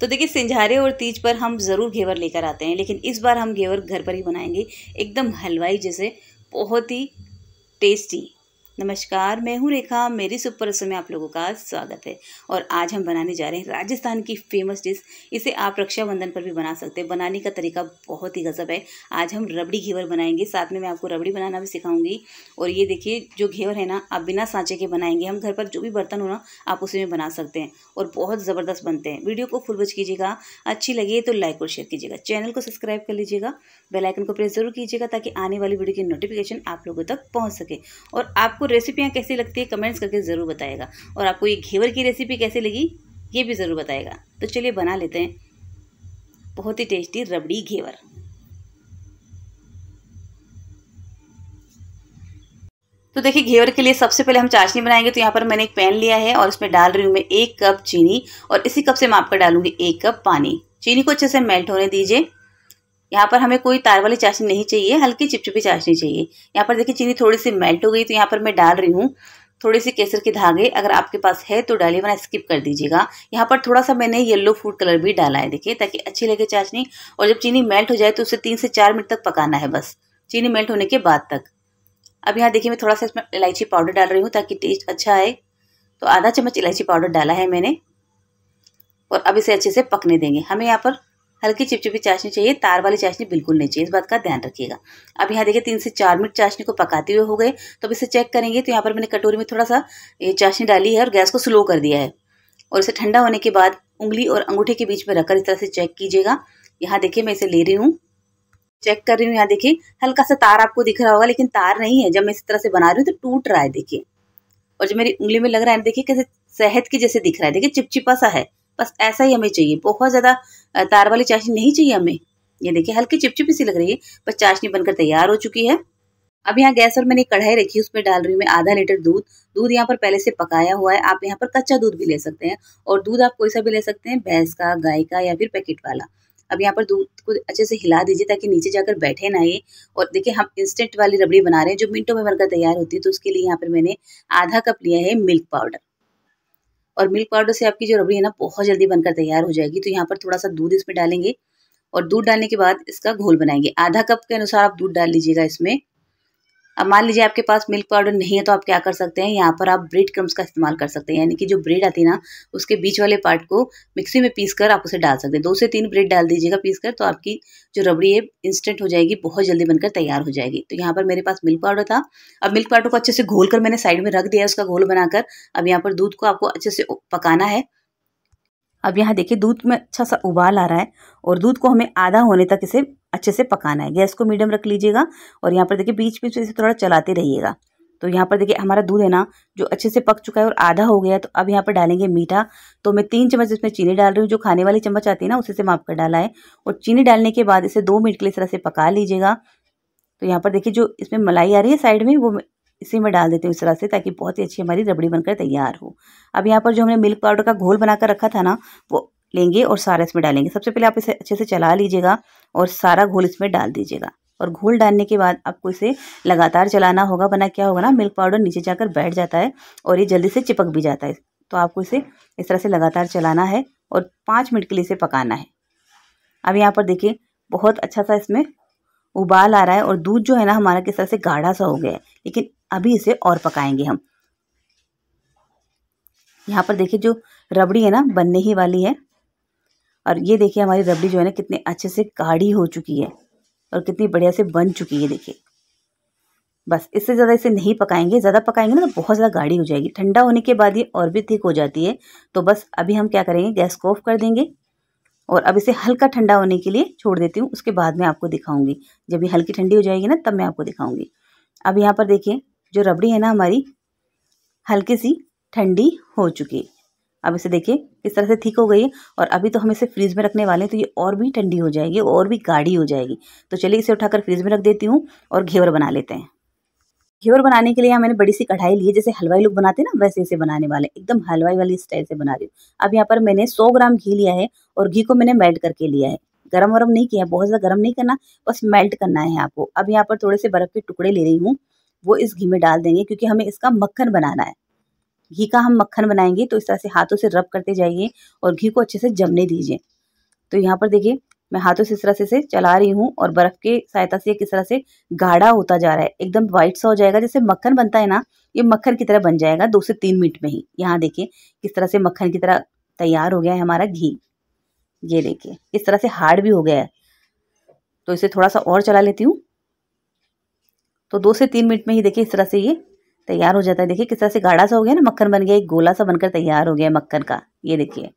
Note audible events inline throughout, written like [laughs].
तो देखिए सिंझारे और तीज पर हम ज़रूर घेवर लेकर आते हैं लेकिन इस बार हम घेवर घर पर ही बनाएंगे एकदम हलवाई जैसे बहुत ही टेस्टी नमस्कार मैं हूँ रेखा मेरी सुपर रसो में आप लोगों का स्वागत है और आज हम बनाने जा रहे हैं राजस्थान की फेमस डिश इसे आप रक्षाबंधन पर भी बना सकते हैं बनाने का तरीका बहुत ही गजब है आज हम रबड़ी घेवर बनाएंगे साथ में मैं आपको रबड़ी बनाना भी सिखाऊंगी और ये देखिए जो घेवर है ना आप बिना सांचे के बनाएंगे हम घर पर जो भी बर्तन हो ना आप उसी में बना सकते हैं और बहुत ज़बरदस्त बनते हैं वीडियो को फुल बच कीजिएगा अच्छी लगे तो लाइक और शेयर कीजिएगा चैनल को सब्सक्राइब कर लीजिएगा बेलाइकन को प्रेस जरूर कीजिएगा ताकि आने वाली वीडियो की नोटिफिकेशन आप लोगों तक पहुँच सके और आपको रेसिपियाँ कैसी लगती है कमेंट्स करके ज़रूर बताएगा और आपको ये घेवर की रेसिपी कैसी लगी ये भी ज़रूर बताएगा तो चलिए बना लेते हैं बहुत ही टेस्टी रबड़ी घेवर तो देखिए घेवर के लिए सबसे पहले हम चाशनी बनाएंगे तो यहाँ पर मैंने एक पैन लिया है और इसमें डाल रही हूँ मैं एक कप चीनी और इसी कप से मैं आपका डालूंगी एक कप पानी चीनी को अच्छे से मेल्ट होने दीजिए यहाँ पर हमें कोई तार वाली चाशनी नहीं चाहिए हल्की चिपचिपी चाशनी चाहिए यहाँ पर देखिए चीनी थोड़ी सी मेल्ट हो गई तो यहाँ पर मैं डाल रही हूँ थोड़ी सी केसर के धागे अगर आपके पास है तो डालिए वरना स्किप कर दीजिएगा यहाँ पर थोड़ा सा मैंने येलो फूड कलर भी डाला है देखिए ताकि अच्छी लगे चाशनी और जब चीनी मेल्ट हो जाए तो उसे तीन से चार मिनट तक पकाना है बस चीनी मेल्ट होने के बाद तक अब यहाँ देखिए मैं थोड़ा सा इसमें इलायची पाउडर डाल रही हूँ ताकि टेस्ट अच्छा आए तो आधा चम्मच इलायची पाउडर डाला है मैंने और अब इसे अच्छे से पकने देंगे हमें यहाँ पर हल्की चिपचिपी चाशनी चाहिए तार वाली चाशनी बिल्कुल नहीं चाहिए इस बात का ध्यान रखिएगा अब यहाँ देखिए तीन से चार मिनट चाशनी को पकाते हुए हो गए तो अब इसे चेक करेंगे तो यहाँ पर मैंने कटोरी में थोड़ा सा ये चाशनी डाली है और गैस को स्लो कर दिया है और इसे ठंडा होने के बाद उंगली और अंगूठे के बीच में रखकर इस तरह से चेक कीजिएगा यहाँ देखिए मैं इसे ले रही हूँ चेक कर रही हूँ यहाँ देखिए हल्का सा तार आपको दिख रहा होगा लेकिन तार नहीं है जब मैं इस तरह से बना रही हूँ तो टूट रहा है देखिए और जो मेरी उंगली में लग रहा है देखिए कैसे शहद की जैसे दिख रहा है देखिए चिपचिपा सा है बस ऐसा ही हमें चाहिए बहुत ज़्यादा तार वाली चाशनी नहीं चाहिए हमें ये देखिए हल्की चिपचिपी सी लग रही है बस चाशनी बनकर तैयार हो चुकी है अब यहाँ गैस पर मैंने कढ़ाई रखी उसमें डाल रही हूँ मैं आधा लीटर दूध दूध यहाँ पर पहले से पकाया हुआ है आप यहाँ पर कच्चा दूध भी ले सकते हैं और दूध आप कोई सा भी ले सकते हैं भैंस का गाय का या फिर पैकेट वाला अब यहाँ पर दूध को अच्छे से हिला दीजिए ताकि नीचे जाकर बैठे ना ये और देखिए हम इंस्टेंट वाली रबड़ी बना रहे हैं जो मिनटों में बनकर तैयार होती है तो उसके लिए यहाँ पर मैंने आधा कप लिया है मिल्क पाउडर और मिल्क पाउडर से आपकी जो रबड़ी है ना बहुत जल्दी बनकर तैयार हो जाएगी तो यहाँ पर थोड़ा सा दूध इसमें डालेंगे और दूध डालने के बाद इसका घोल बनाएंगे आधा कप के अनुसार आप दूध डाल लीजिएगा इसमें अब मान लीजिए आपके पास मिल्क पाउडर नहीं है तो आप क्या कर सकते हैं यहाँ पर आप ब्रेड क्रम्स का इस्तेमाल कर सकते हैं यानी कि जो ब्रेड आती है ना उसके बीच वाले पार्ट को मिक्सी में पीस कर आप उसे डाल सकते हैं दो से तीन ब्रेड डाल दीजिएगा पीस कर तो आपकी जो रबड़ी है इंस्टेंट हो जाएगी बहुत जल्दी बनकर तैयार हो जाएगी तो यहाँ पर मेरे पास मिल्क पाउडर था अब मिल्क पाउडर को अच्छे से घोल कर मैंने साइड में रख दिया उसका घोल बनाकर अब यहाँ पर दूध को आपको अच्छे से पकाना है अब यहाँ देखिए दूध में अच्छा सा उबाल आ रहा है और दूध को हमें आधा होने तक इसे अच्छे से पकाना है गैस को मीडियम रख लीजिएगा और यहाँ पर देखिए बीच बीच में इसे थोड़ा चलाते रहिएगा तो यहाँ पर देखिए हमारा दूध है ना जो अच्छे से पक चुका है और आधा हो गया है तो अब यहाँ पर डालेंगे मीठा तो मैं तीन चम्मच इसमें चीनी डाल रही हूँ जो खाने वाली चम्मच आती है ना उसे से माप कर डाला है और चीनी डालने के बाद इसे दो मिनट के लिए इस तरह से पका लीजिएगा तो यहाँ पर देखिए जो इसमें मलाई आ रही है साइड में वो इसी में डाल देते हैं इस तरह से ताकि बहुत ही अच्छी हमारी रबड़ी बनकर तैयार हो अब यहाँ पर जो हमने मिल्क पाउडर का घोल बनाकर रखा था ना वो लेंगे और सारा इसमें डालेंगे सबसे पहले आप इसे अच्छे से चला लीजिएगा और सारा घोल इसमें डाल दीजिएगा और घोल डालने के बाद आपको इसे लगातार चलाना होगा वरना क्या होगा ना मिल्क पाउडर नीचे जाकर बैठ जाता है और ये जल्दी से चिपक भी जाता है तो आपको इसे इस तरह से लगातार चलाना है और पाँच मिनट के लिए इसे पकाना है अब यहाँ पर देखिए बहुत अच्छा सा इसमें उबाल आ रहा है और दूध जो है ना हमारा किस तरह से गाढ़ा सा हो गया है लेकिन अभी इसे और पकाएंगे हम यहाँ पर देखिए जो रबड़ी है ना बनने ही वाली है और ये देखिए हमारी रबड़ी जो है ना कितने अच्छे से गाढ़ी हो चुकी है और कितनी बढ़िया से बन चुकी है देखिए बस इससे ज़्यादा इसे नहीं पकाएंगे ज़्यादा पकाएंगे ना तो बहुत ज़्यादा गाढ़ी हो जाएगी ठंडा होने के बाद ये और भी थिक हो जाती है तो बस अभी हम क्या करेंगे गैस को ऑफ कर देंगे और अब इसे हल्का ठंडा होने के लिए छोड़ देती हूँ उसके बाद मैं आपको दिखाऊंगी जब ये हल्की ठंडी हो जाएगी ना तब मैं आपको दिखाऊंगी अब यहाँ पर देखिए जो रबड़ी है ना हमारी हल्की सी ठंडी हो चुकी है अब इसे देखिए किस तरह से ठीक हो गई है और अभी तो हम इसे फ्रीज में रखने वाले हैं तो ये और भी ठंडी हो जाएगी और भी गाढ़ी हो जाएगी तो चलिए इसे उठाकर फ्रीज में रख देती हूँ और घेवर बना लेते हैं घेवर बनाने के लिए यहाँ मैंने बड़ी सी कढ़ाई ली है जैसे हलवाई लोग बनाते हैं ना वैसे इसे बनाने वाले एकदम हलवाई वाली स्टाइल से बना रही हूँ अब यहाँ पर मैंने सौ ग्राम घी लिया है और घी को मैंने मेल्ट करके लिया है गर्म वरम नहीं किया बहुत ज़्यादा गर्म नहीं करना बस मेल्ट करना है आपको अब यहाँ पर थोड़े से बर्फ़ के टुकड़े ले रही हूँ वो इस घी में डाल देंगे क्योंकि हमें इसका मक्खन बनाना है घी का हम मक्खन बनाएंगे तो इस तरह से हाथों से रब करते जाइए और घी को अच्छे से जमने दीजिए तो यहाँ पर देखिए मैं हाथों से इस तरह से, इसे चला रही हूँ और बर्फ़ के सहायता से किस तरह से गाढ़ा होता जा रहा है एकदम वाइट सा हो जाएगा जैसे मक्खन बनता है ना ये मक्खन की तरह बन जाएगा दो से तीन मिनट में ही यहाँ देखिए किस तरह से मक्खन की तरह तैयार हो गया है हमारा घी ये देखिए इस तरह से हार्ड भी हो गया है तो इसे थोड़ा सा और चला लेती हूँ तो दो से तीन मिनट में ही देखिए इस तरह से ये तैयार हो जाता है देखिए किस तरह से गाढ़ा सा हो गया ना मक्खन बन गया एक गोला सा बनकर तैयार हो गया मक्खन का ये देखिए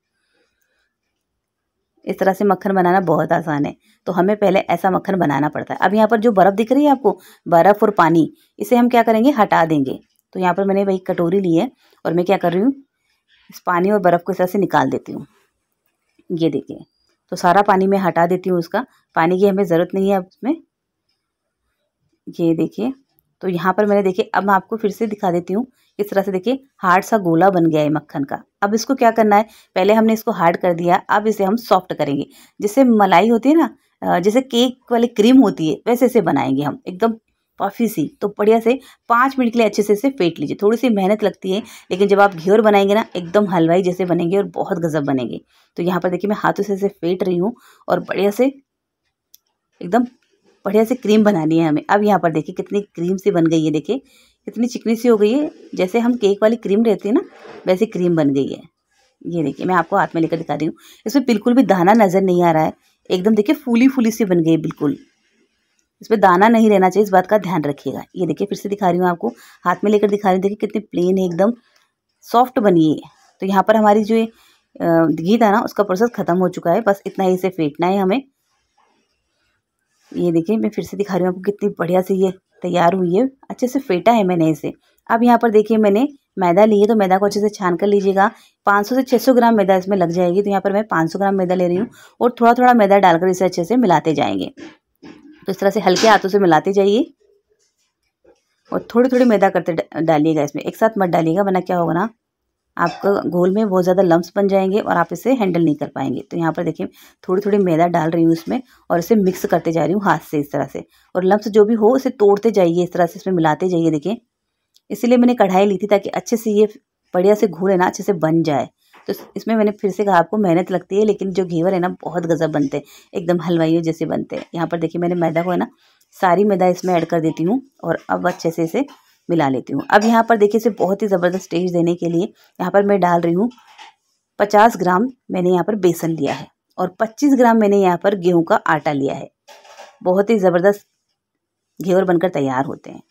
इस तरह से मक्खन बनाना बहुत आसान है तो हमें पहले ऐसा मक्खन बनाना पड़ता है अब यहाँ पर जो बर्फ़ दिख रही है आपको बर्फ़ और पानी इसे हम क्या करेंगे हटा देंगे तो यहाँ पर मैंने वही कटोरी ली है और मैं क्या कर रही हूँ इस पानी और बर्फ़ को इस तरह से निकाल देती हूँ ये देखिए तो सारा पानी मैं हटा देती हूँ उसका पानी की हमें ज़रूरत नहीं है अब उसमें ये देखिए तो यहाँ पर मैंने देखिए अब मैं आपको फिर से दिखा देती हूँ इस तरह से देखिए हार्ड सा गोला बन गया है मक्खन का अब इसको क्या करना है पहले हमने इसको हार्ड कर दिया अब इसे हम सॉफ्ट करेंगे जैसे मलाई होती है ना जैसे केक वाली क्रीम होती है वैसे इसे बनाएंगे हम एकदम पफी सी तो बढ़िया से पाँच मिनट के लिए अच्छे से इसे फेंट लीजिए थोड़ी सी मेहनत लगती है लेकिन जब आप घ्योर बनाएंगे ना एकदम हलवाई जैसे बनेंगे और बहुत गजब बनेंगे तो यहाँ पर देखिए मैं हाथों से इसे फेंट रही हूँ और बढ़िया से एकदम बढ़िया से क्रीम बनानी है हमें अब यहाँ पर देखिए कितनी क्रीम सी बन गई है देखिए कितनी चिकनी सी हो गई है जैसे हम केक वाली क्रीम रहती है ना वैसे क्रीम बन गई है ये देखिए मैं आपको हाथ में लेकर दिखा रही हूँ इसमें बिल्कुल भी दाना नज़र नहीं आ रहा है एकदम देखिए फूली फूली सी बन गई बिल्कुल इसमें दाना नहीं रहना चाहिए इस बात का ध्यान रखिएगा ये देखिए फिर से दिखा रही हूँ आपको हाथ में लेकर दिखा रही हूँ देखिए कितनी प्लेन है एकदम सॉफ्ट बनी है तो यहाँ पर हमारी जो घी था ना उसका प्रोसेस ख़त्म हो चुका है बस इतना ही इसे फेंटना है हमें ये देखिए मैं फिर से दिखा रही हूँ आपको कितनी बढ़िया से ये तैयार हुई है अच्छे से फेटा है मैंने इसे अब यहाँ पर देखिए मैंने मैदा ली है तो मैदा को अच्छे से छान कर लीजिएगा 500 से 600 ग्राम मैदा इसमें लग जाएगी तो यहाँ पर मैं 500 ग्राम मैदा ले रही हूँ और थोड़ा थोड़ा मैदा डालकर इसे अच्छे से मिलाते जाएंगे तो इस तरह से हल्के हाथों से मिलाते जाइए और थोड़ी थोड़ी मैदा करते डालिएगा इसमें एक साथ मत डालिएगा वरना क्या होगा ना आपका घोल में बहुत ज़्यादा लम्स बन जाएंगे और आप इसे हैंडल नहीं कर पाएंगे तो यहाँ पर देखिए थोड़ी थोड़ी मैदा डाल रही हूँ इसमें और इसे मिक्स करते जा रही हूँ हाथ से इस तरह से और लम्ब जो भी हो उसे तोड़ते जाइए इस तरह से इसमें मिलाते जाइए देखिए इसीलिए मैंने कढ़ाई ली थी ताकि अच्छे से ये बढ़िया से घोल है ना अच्छे से बन जाए तो इसमें मैंने फिर से कहा आपको मेहनत लगती है लेकिन जो घेवर है ना बहुत गज़ब बनते हैं एकदम हलवाइयों जैसे बनते हैं यहाँ पर देखिए मैंने मैदा को है ना सारी मैदा इसमें ऐड कर देती हूँ और अब अच्छे से इसे मिला लेती हूँ अब यहाँ पर देखिए इसे बहुत ही ज़बरदस्त टेस्ट देने के लिए यहाँ पर मैं डाल रही हूँ पचास ग्राम मैंने यहाँ पर बेसन लिया है और पच्चीस ग्राम मैंने यहाँ पर गेहूँ का आटा लिया है बहुत ही ज़बरदस्त घेवर बनकर तैयार होते हैं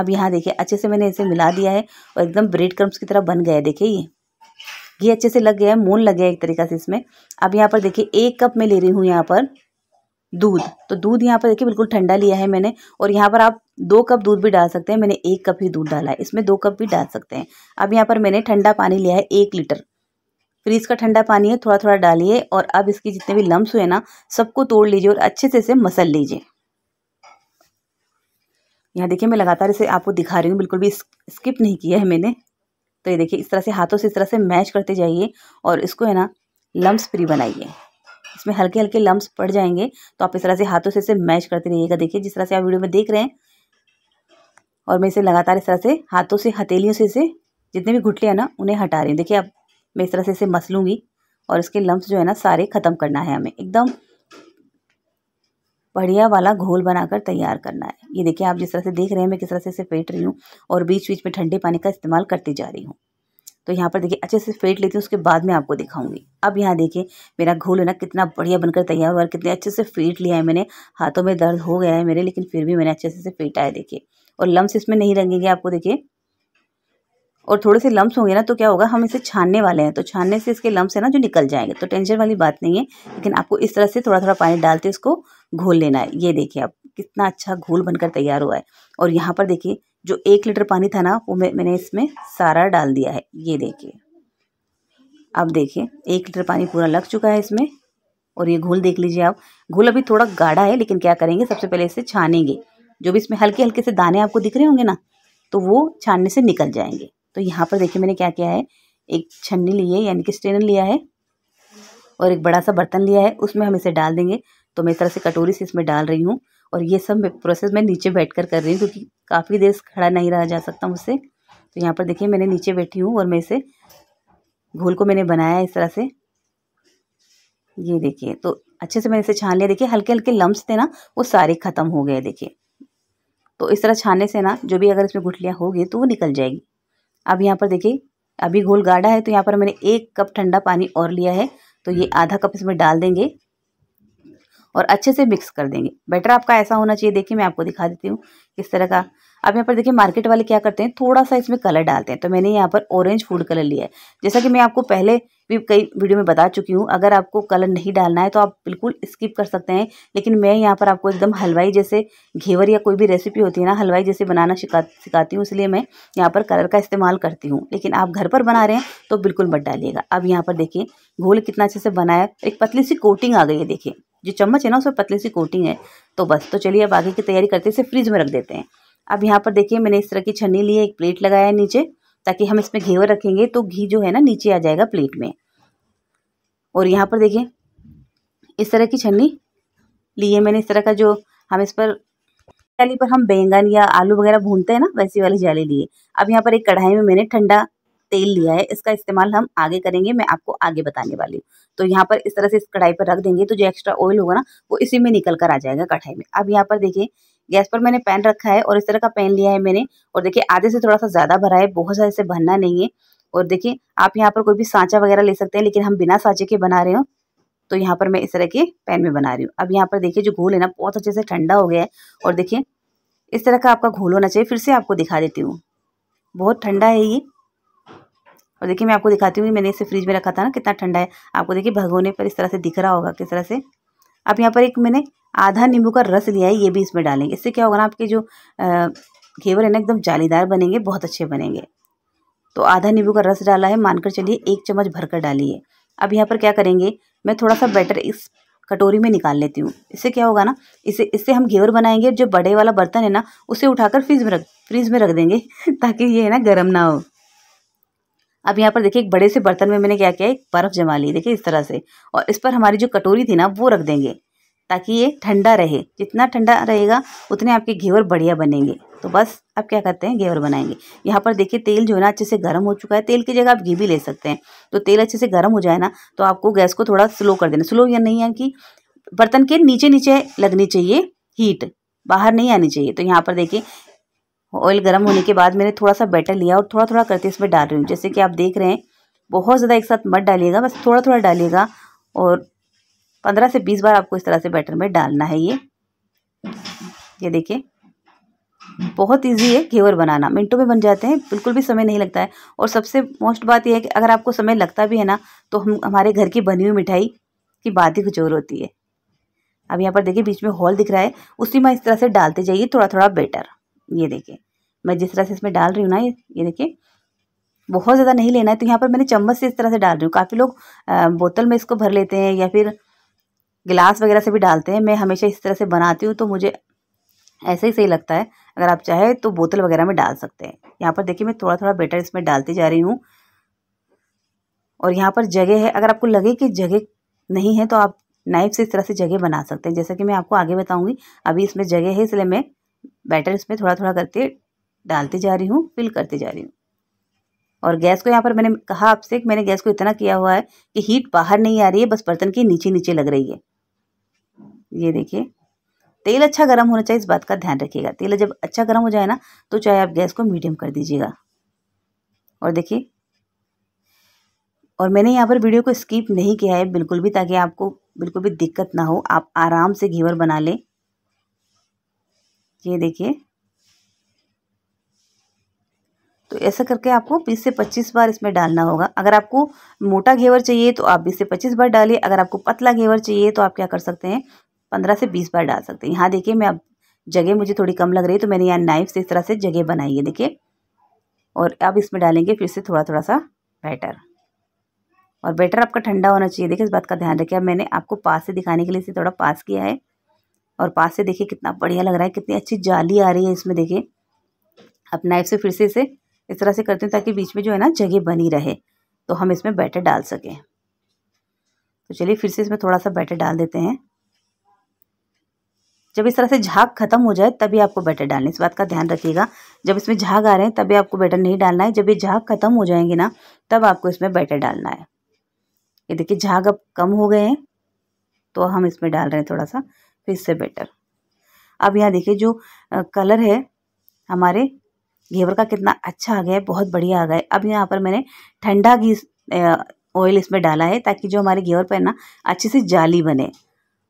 अब यहाँ देखिए अच्छे से मैंने इसे मिला दिया है और एकदम ब्रेड क्रम्स की तरह बन गया है देखिए ये घी अच्छे से लग गया है मून लग गया है एक तरीका से इसमें अब यहाँ पर देखिए एक कप मैं ले रही हूँ यहाँ पर दूध तो दूध यहाँ पर देखिए बिल्कुल ठंडा लिया है मैंने और यहाँ पर आप दो कप दूध भी डाल सकते हैं मैंने एक कप ही दूध डाला है इसमें दो कप भी डाल सकते हैं अब यहाँ पर मैंने ठंडा पानी लिया है एक लीटर फ्रीज का ठंडा पानी है थोड़ा थोड़ा डालिए और अब इसके जितने भी लम्ब हुए ना सबको तोड़ लीजिए और अच्छे से इसे मसल लीजिए यहाँ देखिए मैं लगातार इसे आपको दिखा रही हूँ बिल्कुल भी स्किप नहीं किया है मैंने तो ये देखिए इस तरह से हाथों से इस तरह से मैच करते जाइए और इसको है ना लम्ब फ्री बनाइए उसमें हल्के हल्के लम्ब्स पड़ जाएंगे तो आप इस तरह से हाथों से इसे मैच करते रहिएगा देखिए जिस तरह से आप वीडियो में देख रहे हैं और मैं इसे लगातार इस तरह से हाथों से हथेलियों से इसे जितने भी घुटले हैं ना उन्हें हटा रही हूँ देखिए अब मैं इस तरह से इसे मसलूँगी और इसके लम्ब जो है ना सारे ख़त्म करना है हमें एकदम बढ़िया वाला घोल बनाकर तैयार करना है ये देखिए आप जिस तरह से देख रहे हैं मैं किस तरह से इसे फेंट रही हूँ और बीच बीच में ठंडे पानी का इस्तेमाल करती जा रही हूँ तो यहाँ पर देखिए अच्छे से फेंट लेती हूँ उसके बाद में आपको दिखाऊंगी अब यहाँ देखिए मेरा घोल है ना कितना बढ़िया बनकर तैयार हुआ है कितने अच्छे से फेंट लिया है मैंने हाथों में दर्द हो गया है मेरे लेकिन फिर भी मैंने अच्छे से फेंटा है देखिए और लम्स इसमें नहीं रंगेंगे आपको देखिए और थोड़े से लम्स होंगे ना तो क्या होगा हम इसे छानने वाले हैं तो छानने से इसके लम्स है ना जो निकल जाएंगे तो टेंशन वाली बात नहीं है लेकिन आपको इस तरह से थोड़ा थोड़ा पानी डालते इसको घोल लेना है ये देखिए आप कितना अच्छा घोल बनकर तैयार हुआ है और यहाँ पर देखिए जो एक लीटर पानी था ना वो मैं मैंने इसमें सारा डाल दिया है ये देखिए अब देखिए एक लीटर पानी पूरा लग चुका है इसमें और ये घोल देख लीजिए आप घोल अभी थोड़ा गाढ़ा है लेकिन क्या करेंगे सबसे पहले इसे छानेंगे जो भी इसमें हल्के हल्के से दाने आपको दिख रहे होंगे ना तो वो छानने से निकल जाएंगे तो यहाँ पर देखिए मैंने क्या किया है एक छन्नी ली है यानी कि स्टेनर लिया है और एक बड़ा सा बर्तन लिया है उसमें हम इसे डाल देंगे तो मैं इस तरह से कटोरी से इसमें डाल रही हूँ और ये सब प्रोसेस मैं नीचे बैठ कर कर रही हूँ क्योंकि काफ़ी देर खड़ा नहीं रहा जा सकता मुझसे तो यहाँ पर देखिए मैंने नीचे बैठी हूँ और मैं इसे घोल को मैंने बनाया इस तरह से ये देखिए तो अच्छे से मैंने इसे छान लिया देखिए हल्के हल्के लम्ब थे ना वो सारे ख़त्म हो गए देखिए तो इस तरह छानने से ना जो भी अगर इसमें गुठलियाँ होगी तो वो निकल जाएगी अब यहाँ पर देखिए अभी घोल गाढ़ा है तो यहाँ पर मैंने एक कप ठंडा पानी और लिया है तो ये आधा कप इसमें डाल देंगे और अच्छे से मिक्स कर देंगे बेटर आपका ऐसा होना चाहिए देखिए मैं आपको दिखा देती हूँ किस तरह का अब यहाँ पर देखिए मार्केट वाले क्या करते हैं थोड़ा सा इसमें कलर डालते हैं तो मैंने यहाँ पर ऑरेंज फूड कलर लिया है जैसा कि मैं आपको पहले भी कई वीडियो में बता चुकी हूँ अगर आपको कलर नहीं डालना है तो आप बिल्कुल स्किप कर सकते हैं लेकिन मैं यहाँ पर आपको एकदम हलवाई जैसे घेवर या कोई भी रेसिपी होती है ना हलवाई जैसे बनाना सिखाती हूँ इसलिए मैं यहाँ पर कलर का इस्तेमाल करती हूँ लेकिन आप घर पर बना रहे हैं तो बिल्कुल मत डालिएगा अब यहाँ पर देखिए घोल कितना अच्छे से बनाया एक पतली सी कोटिंग आ गई है देखिए जो चम्मच है ना उसमें पतली सी कोटिंग है तो बस तो चलिए अब आगे की तैयारी करते इसे फ्रिज में रख देते हैं अब यहाँ पर देखिए मैंने इस तरह की छन्नी ली है एक प्लेट लगाया है नीचे ताकि हम इसमें घेवर रखेंगे तो घी जो है ना नीचे आ जाएगा प्लेट में और यहाँ पर देखिए इस तरह की छन्नी ली है मैंने इस तरह का जो हम इस पर जाली पर हम बैंगन या आलू वगैरह भूनते हैं ना वैसी वाली जाली लिए अब यहाँ पर एक कढ़ाई में मैंने ठंडा तेल लिया है इसका इस्तेमाल हम आगे करेंगे मैं आपको आगे बताने वाली हूँ तो यहाँ पर इस तरह से इस कढ़ाई पर रख देंगे तो जो एक्स्ट्रा ऑयल होगा ना वो इसी में निकल कर आ जाएगा कढ़ाई में अब यहाँ पर देखिए गैस पर मैंने पैन रखा है और इस तरह का पैन लिया है मैंने और देखिए आधे से थोड़ा सा ज़्यादा भरा है बहुत ज़्यादा इसे भरना नहीं है और देखिए आप यहाँ पर कोई भी सांचा वगैरह ले सकते हैं लेकिन हम बिना सांचे के बना रहे हो तो यहाँ पर मैं इस तरह के पैन में बना रही हूँ अब यहाँ पर देखिए जो घोल है ना बहुत अच्छे से ठंडा हो गया है और देखिए इस तरह का आपका घोल होना चाहिए फिर से आपको दिखा देती हूँ बहुत ठंडा है ये और देखिए मैं आपको दिखाती हूँ मैंने इसे फ्रिज में रखा था ना कितना ठंडा है आपको देखिए भगोने पर इस तरह से दिख रहा होगा किस तरह से अब यहाँ पर एक मैंने आधा नींबू का रस लिया है ये भी इसमें डालेंगे इससे क्या होगा ना आपके जो घेवर है ना एकदम जालीदार बनेंगे बहुत अच्छे बनेंगे तो आधा नींबू का रस डाला है मानकर चलिए एक चम्मच भरकर डालिए अब यहाँ पर क्या करेंगे मैं थोड़ा सा बैटर इस कटोरी में निकाल लेती हूँ इससे क्या होगा ना इसे इससे हम घेवर बनाएंगे जो बड़े वाला बर्तन है ना उसे उठाकर फ्रिज में रख फ्रिज में रख देंगे [laughs] ताकि ये है ना गर्म ना हो अब यहाँ पर देखिए एक बड़े से बर्तन में मैंने क्या किया एक बर्फ़ जमा ली देखिए इस तरह से और इस पर हमारी जो कटोरी थी ना वो रख देंगे ताकि ये ठंडा रहे जितना ठंडा रहेगा उतने आपके घेवर बढ़िया बनेंगे तो बस अब क्या करते हैं घेवर बनाएंगे यहाँ पर देखिए तेल जो है ना अच्छे से गर्म हो चुका है तेल की जगह आप घी भी ले सकते हैं तो तेल अच्छे से गर्म हो जाए ना तो आपको गैस को थोड़ा स्लो कर देना स्लो या नहीं है कि बर्तन के नीचे नीचे लगनी चाहिए हीट बाहर नहीं आनी चाहिए तो यहाँ पर देखिए ऑयल गर्म होने के बाद मैंने थोड़ा सा बैटर लिया और थोड़ा थोड़ा करके इसमें डाल रही हूँ जैसे कि आप देख रहे हैं बहुत ज़्यादा एक साथ मत डालिएगा बस थोड़ा थोड़ा डालिएगा और पंद्रह से बीस बार आपको इस तरह से बैटर में डालना है ये ये देखिए बहुत इजी है घेवर बनाना मिनटों में बन जाते हैं बिल्कुल भी समय नहीं लगता है और सबसे मोस्ट बात यह है कि अगर आपको समय लगता भी है ना तो हम हमारे घर की बनी हुई मिठाई की बात ही कुछ और होती है अब यहाँ पर देखिए बीच में हॉल दिख रहा है उसी में इस तरह से डालते जाइए थोड़ा थोड़ा बेटर ये देखिए मैं जिस तरह से इसमें डाल रही हूँ ना ये ये देखिए बहुत ज़्यादा नहीं लेना है तो यहाँ पर मैंने चम्मच से इस तरह से डाल रही हूँ काफ़ी लोग बोतल में इसको भर लेते हैं या फिर गिलास वगैरह से भी डालते हैं मैं हमेशा इस तरह से बनाती हूँ तो मुझे ऐसे ही सही लगता है अगर आप चाहे तो बोतल वगैरह में डाल सकते हैं यहाँ पर देखिए मैं थोड़ा थोड़ा बेटर इसमें डालती जा रही हूँ और यहाँ पर जगह है अगर आपको लगे कि जगह नहीं है तो आप नाइफ से इस तरह से जगह बना सकते हैं जैसा कि मैं आपको आगे बताऊँगी अभी इसमें जगह है इसलिए मैं बैटर इसमें थोड़ा थोड़ा करके डालती जा रही हूँ फिल करती जा रही हूँ और गैस को यहाँ पर मैंने कहा आपसे मैंने गैस को इतना किया हुआ है कि हीट बाहर नहीं आ रही है बस बर्तन के नीचे नीचे लग रही है ये देखिए तेल अच्छा गर्म होना चाहिए इस बात का ध्यान रखिएगा तेल जब अच्छा गर्म हो जाए ना तो चाहे आप गैस को मीडियम कर दीजिएगा और देखिए और मैंने यहाँ पर वीडियो को स्किप नहीं किया है बिल्कुल भी ताकि आपको बिल्कुल भी दिक्कत ना हो आप आराम से घेवर बना लें ये देखिए तो ऐसा करके आपको 20 से 25 बार इसमें डालना होगा अगर आपको मोटा घेवर चाहिए तो आप 20 से 25 बार डालिए अगर आपको पतला घेवर चाहिए तो आप क्या कर सकते हैं 15 से 20 बार डाल सकते हैं यहाँ देखिए मैं अब जगह मुझे थोड़ी कम लग रही है तो मैंने यहाँ नाइफ से इस तरह से जगह बनाई है देखिए और अब इसमें डालेंगे फिर से थोड़ा थोड़ा सा बैटर और बैटर आपका ठंडा होना चाहिए देखिए इस बात का ध्यान रखिए अब मैंने आपको पास से दिखाने के लिए इसे थोड़ा पास किया है और पास से देखिए कितना बढ़िया लग रहा है कितनी अच्छी जाली आ रही है इसमें देखिए अब नाइफ से फिर से इसे इस तरह से करते हैं ताकि बीच में जो है ना जगह बनी रहे तो हम इसमें बैटर डाल सकें तो चलिए फिर से इसमें थोड़ा सा बैटर डाल देते हैं जब इस तरह से झाग खत्म हो जाए तभी आपको बैटर डालना इस बात का ध्यान रखिएगा जब इसमें झाग आ रहे हैं तभी आपको बैटर नहीं डालना है जब ये झाग खत्म हो जाएंगे ना तब आपको इसमें बैटर डालना है ये देखिए झाग अब कम हो गए हैं तो हम इसमें डाल रहे हैं थोड़ा सा तो इससे बेटर अब यहाँ देखिए जो कलर है हमारे घेवर का कितना अच्छा आ गया है बहुत बढ़िया आ गया है अब यहाँ पर मैंने ठंडा घी ऑयल इसमें डाला है ताकि जो हमारे घेवर पर ना अच्छे से जाली बने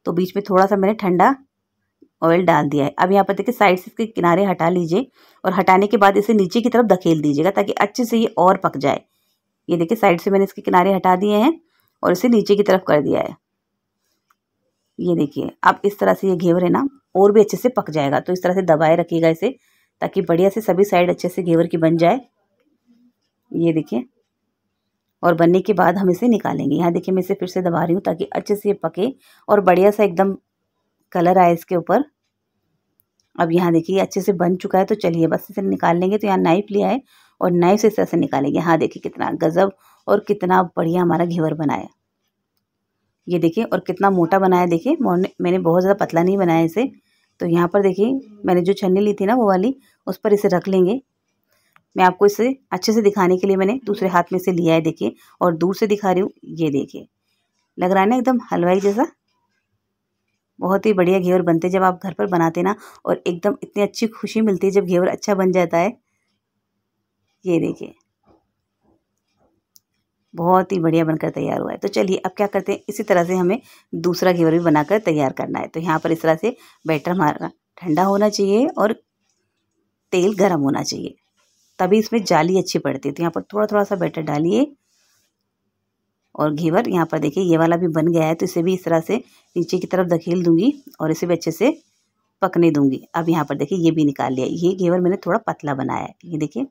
तो बीच में थोड़ा सा मैंने ठंडा ऑयल डाल दिया है अब यहाँ पर देखिए साइड से इसके किनारे हटा लीजिए और हटाने के बाद इसे नीचे की तरफ धकेल दीजिएगा ताकि अच्छे से ये और पक जाए ये देखिए साइड से मैंने इसके किनारे हटा दिए हैं और इसे नीचे की तरफ कर दिया है ये देखिए आप इस तरह से ये घेवर है ना और भी अच्छे से पक जाएगा तो इस तरह से दबाए रखिएगा इसे ताकि बढ़िया से सभी साइड अच्छे से घेवर की बन जाए ये देखिए और बनने के बाद हम इसे निकालेंगे यहाँ देखिए मैं इसे फिर से दबा रही हूँ ताकि अच्छे से ये पके और बढ़िया सा एकदम कलर आए इसके ऊपर अब यहाँ देखिए अच्छे से बन चुका है तो चलिए बस इसे निकाल लेंगे तो यहाँ नाइफ लिया है और नाइफ से इस तरह से निकालेंगे यहाँ देखिए कितना गज़ब और कितना बढ़िया हमारा घेवर बनाया ये देखिए और कितना मोटा बनाया देखिए मैंने बहुत ज़्यादा पतला नहीं बनाया इसे तो यहाँ पर देखिए मैंने जो छन्नी ली थी ना वो वाली उस पर इसे रख लेंगे मैं आपको इसे अच्छे से दिखाने के लिए मैंने दूसरे हाथ में इसे लिया है देखिए और दूर से दिखा रही हूँ ये देखिए लग रहा है ना एकदम हलवाई जैसा बहुत ही बढ़िया घेवर बनते जब आप घर पर बनाते ना और एकदम इतनी अच्छी खुशी मिलती है जब घेवर अच्छा बन जाता है ये देखिए बहुत ही बढ़िया बनकर तैयार हुआ है तो चलिए अब क्या करते हैं इसी तरह से हमें दूसरा घेवर भी बनाकर तैयार करना है तो यहाँ पर इस तरह से बैटर हमारा ठंडा होना चाहिए और तेल गर्म होना चाहिए तभी इसमें जाली अच्छी पड़ती है तो यहाँ पर थोड़ा थोड़ा सा बैटर डालिए और घेवर यहाँ पर देखिए ये वाला भी बन गया है तो इसे भी इस तरह से नीचे की तरफ धकेल दूंगी और इसे भी अच्छे से पकने दूंगी अब यहाँ पर देखिए ये भी निकाल लिया ये घेवर मैंने थोड़ा पतला बनाया है ये देखिए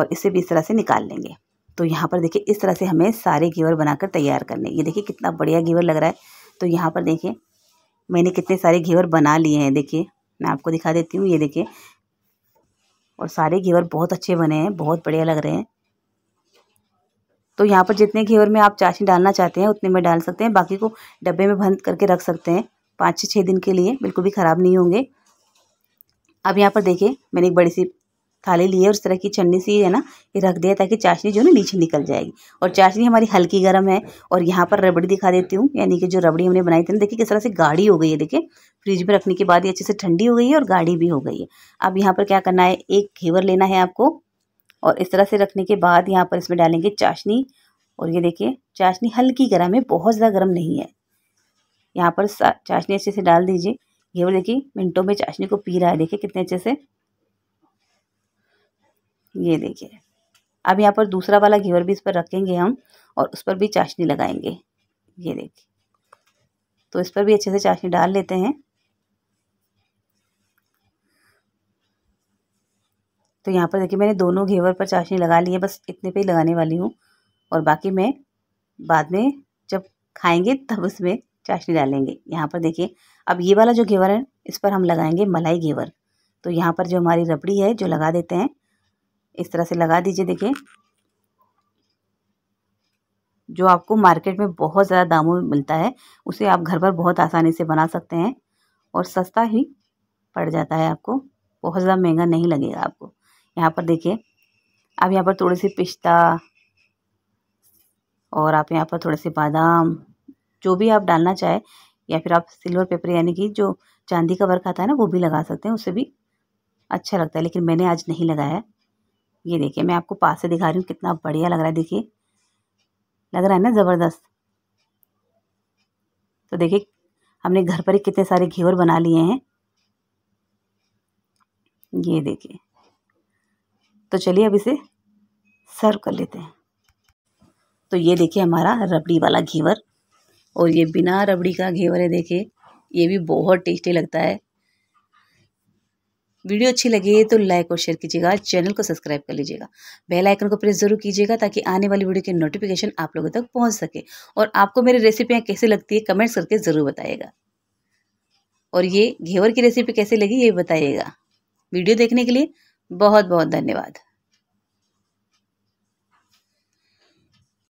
और इसे भी इस तरह से निकाल लेंगे तो यहाँ पर देखिए इस तरह से हमें सारे घेवर बनाकर तैयार करने ये देखिए कितना बढ़िया घेवर लग रहा है तो यहाँ पर देखिए मैंने कितने सारे घेवर बना लिए हैं देखिए मैं आपको दिखा देती हूँ ये देखिए और सारे घेवर बहुत अच्छे बने हैं बहुत बढ़िया लग रहे हैं तो यहाँ पर जितने घेवर में आप चाशनी डालना चाहते हैं उतने में डाल सकते हैं बाकी को डब्बे में बंद करके रख सकते हैं पाँच से छः दिन के लिए बिल्कुल भी ख़राब नहीं होंगे अब यहाँ पर देखिए मैंने एक बड़ी सी थाली लिए और इस तरह की छन्नी सी है ना ये रख दिया ताकि चाशनी जो ना नीचे निकल जाएगी और चाशनी हमारी हल्की गर्म है और यहाँ पर रबड़ी दिखा देती हूँ यानी कि जो रबड़ी हमने बनाई थी ना देखिए किस तरह से गाढ़ी हो गई है देखिए फ्रिज में रखने के बाद ये अच्छे से ठंडी हो गई है और गाढ़ी भी हो गई है अब यहाँ पर क्या करना है एक घेवर लेना है आपको और इस तरह से रखने के बाद यहाँ पर इसमें डालेंगे चाशनी और ये देखिए चाशनी हल्की गर्म है बहुत ज़्यादा गर्म नहीं है यहाँ पर चाशनी अच्छे से डाल दीजिए घेवर देखिए मिनटों में चाशनी को पी रहा है देखिए कितने अच्छे से ये देखिए अब यहाँ पर दूसरा वाला घेवर भी इस पर रखेंगे हम और उस पर भी चाशनी लगाएंगे ये देखिए तो इस पर भी अच्छे से चाशनी डाल लेते हैं तो यहाँ पर देखिए मैंने दोनों घेवर पर चाशनी लगा ली है बस इतने पे ही लगाने वाली हूँ और बाकी मैं बाद में जब खाएंगे तब उसमें चाशनी डालेंगे यहाँ पर देखिए अब ये वाला जो घेवर है इस पर हम लगाएंगे मलाई घेवर तो यहाँ पर जो हमारी रबड़ी है जो लगा देते हैं इस तरह से लगा दीजिए देखिए जो आपको मार्केट में बहुत ज़्यादा दामों में मिलता है उसे आप घर पर बहुत आसानी से बना सकते हैं और सस्ता ही पड़ जाता है आपको बहुत ज़्यादा महंगा नहीं लगेगा आपको यहाँ पर देखिए आप यहाँ पर थोड़े से पिस्ता और आप यहाँ पर थोड़े से बादाम जो भी आप डालना चाहे या फिर आप सिल्वर पेपर यानी कि जो चांदी का वर्क आता है ना वो भी लगा सकते हैं उसे भी अच्छा लगता है लेकिन मैंने आज नहीं लगाया ये देखिए मैं आपको पास से दिखा रही हूँ कितना बढ़िया लग रहा है देखिए लग रहा है ना ज़बरदस्त तो देखिए हमने घर पर ही कितने सारे घेवर बना लिए हैं ये देखिए तो चलिए अब इसे सर्व कर लेते हैं तो ये देखिए हमारा रबड़ी वाला घेवर और ये बिना रबड़ी का घेवर है देखिए ये भी बहुत टेस्टी लगता है वीडियो अच्छी लगे तो लाइक और शेयर कीजिएगा चैनल को सब्सक्राइब कर लीजिएगा बेल आइकन को प्रेस जरूर कीजिएगा ताकि आने वाली वीडियो की नोटिफिकेशन आप लोगों तक पहुंच सके और आपको मेरी रेसिपियाँ कैसे लगती है कमेंट्स करके ज़रूर बताइएगा और ये घेवर की रेसिपी कैसे लगी ये बताइएगा वीडियो देखने के लिए बहुत बहुत धन्यवाद